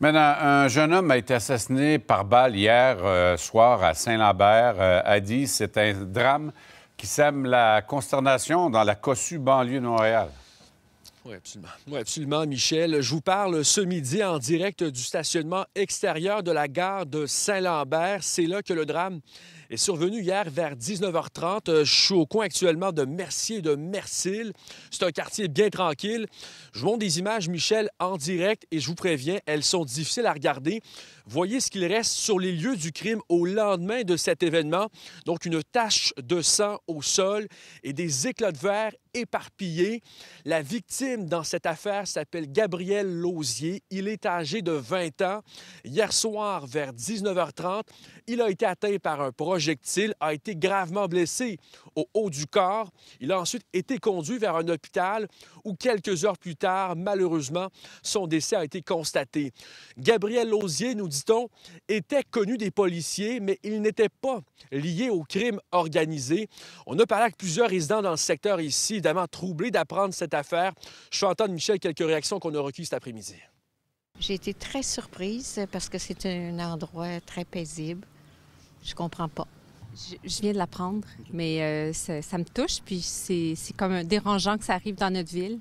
Maintenant, un jeune homme a été assassiné par balle hier euh, soir à Saint-Lambert. Adi, euh, c'est un drame qui sème la consternation dans la cossue banlieue de Montréal. Oui, absolument. Oui, absolument, Michel. Je vous parle ce midi en direct du stationnement extérieur de la gare de Saint-Lambert. C'est là que le drame est survenu hier vers 19h30. Euh, je suis au coin actuellement de Mercier de Mercil. C'est un quartier bien tranquille. Je vous montre des images, Michel, en direct et je vous préviens, elles sont difficiles à regarder. Voyez ce qu'il reste sur les lieux du crime au lendemain de cet événement. Donc, une tache de sang au sol et des éclats de verre éparpillé La victime dans cette affaire s'appelle Gabriel Lausier. Il est âgé de 20 ans. Hier soir, vers 19h30, il a été atteint par un projectile, a été gravement blessé au haut du corps. Il a ensuite été conduit vers un hôpital où quelques heures plus tard, malheureusement, son décès a été constaté. Gabriel Lausier, nous dit-on, était connu des policiers, mais il n'était pas lié au crime organisé. On a parlé avec plusieurs résidents dans le secteur ici, vraiment troublé d'apprendre cette affaire. Je suis entendre, Michel, quelques réactions qu'on a recueillies cet après-midi. J'ai été très surprise parce que c'est un endroit très paisible. Je comprends pas. Je, viens de l'apprendre, mais euh, ça, me touche. Puis c'est comme un dérangeant que ça arrive dans notre ville,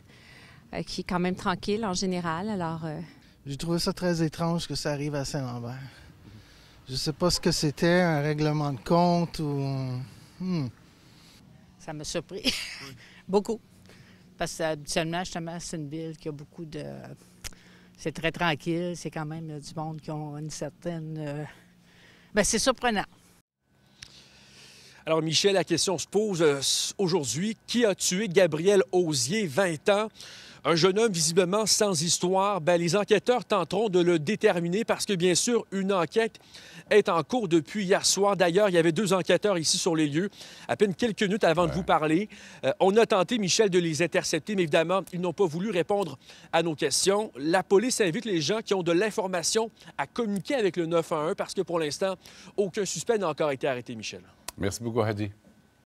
euh, qui est quand même tranquille en général. Alors. Euh. J'ai trouvé ça très étrange que ça arrive à Saint-Lambert. Je ne sais pas ce que c'était, un règlement de compte ou. Hmm. Ça m'a surpris. beaucoup. Parce que habituellement, justement, c'est une ville qui a beaucoup de. C'est très tranquille. C'est quand même du monde qui ont une certaine. Euh, Bien, c'est surprenant. Alors, Michel, la question se pose euh, aujourd'hui. Qui a tué Gabriel Osier, 20 ans? Un jeune homme visiblement sans histoire. Ben, les enquêteurs tenteront de le déterminer parce que, bien sûr, une enquête est en cours depuis hier soir. D'ailleurs, il y avait deux enquêteurs ici sur les lieux à peine quelques minutes avant de vous parler. Euh, on a tenté, Michel, de les intercepter, mais évidemment, ils n'ont pas voulu répondre à nos questions. La police invite les gens qui ont de l'information à communiquer avec le 911 parce que pour l'instant, aucun suspect n'a encore été arrêté, Michel. Merci beaucoup, Hadi.